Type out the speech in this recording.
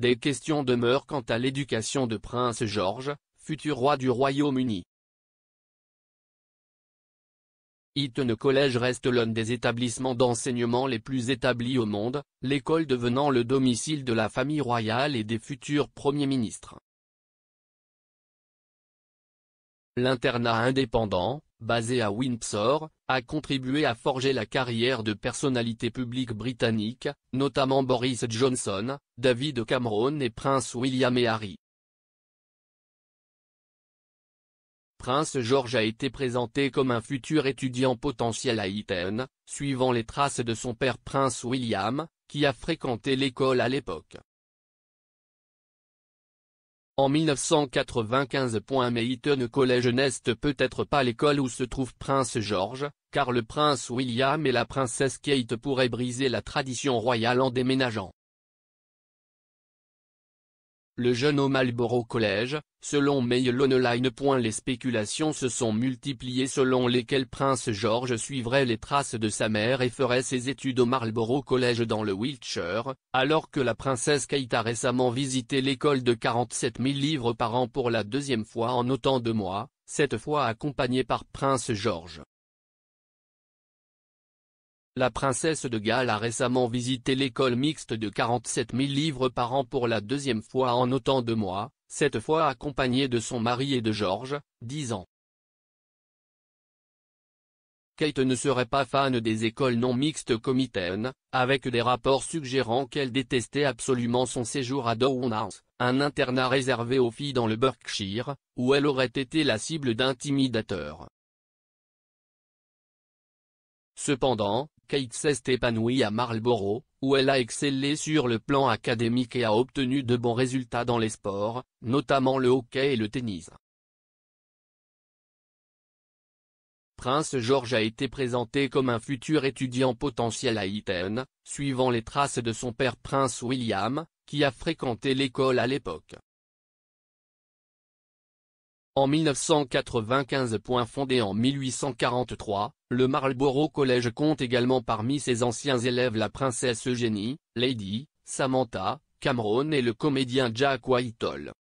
Des questions demeurent quant à l'éducation de Prince George, futur roi du Royaume-Uni. Eton College reste l'un des établissements d'enseignement les plus établis au monde, l'école devenant le domicile de la famille royale et des futurs premiers ministres. L'internat indépendant, basé à Windsor, a contribué à forger la carrière de personnalités publiques britanniques, notamment Boris Johnson, David Cameron et Prince William et Harry. Prince George a été présenté comme un futur étudiant potentiel à Eton, suivant les traces de son père Prince William, qui a fréquenté l'école à l'époque. En 1995. Meyton College n'est peut-être pas l'école où se trouve Prince George, car le prince William et la princesse Kate pourraient briser la tradition royale en déménageant le jeune au Marlborough College, selon Mail Online. Les spéculations se sont multipliées selon lesquelles Prince George suivrait les traces de sa mère et ferait ses études au Marlborough College dans le Wiltshire, alors que la princesse Kate a récemment visité l'école de 47 000 livres par an pour la deuxième fois en autant de mois, cette fois accompagnée par Prince George. La princesse de Galles a récemment visité l'école mixte de 47 000 livres par an pour la deuxième fois en autant de mois, cette fois accompagnée de son mari et de George, 10 ans. Kate ne serait pas fan des écoles non mixtes comitaines, avec des rapports suggérant qu'elle détestait absolument son séjour à Downhouse, un internat réservé aux filles dans le Berkshire, où elle aurait été la cible d'intimidateurs. Cependant, Kate s'est épanouie à Marlborough, où elle a excellé sur le plan académique et a obtenu de bons résultats dans les sports, notamment le hockey et le tennis. Prince George a été présenté comme un futur étudiant potentiel à Eton, suivant les traces de son père Prince William, qui a fréquenté l'école à l'époque. En 1995. Fondé en 1843, le Marlborough College compte également parmi ses anciens élèves la princesse Eugénie, Lady, Samantha, Cameron et le comédien Jack Whitehall.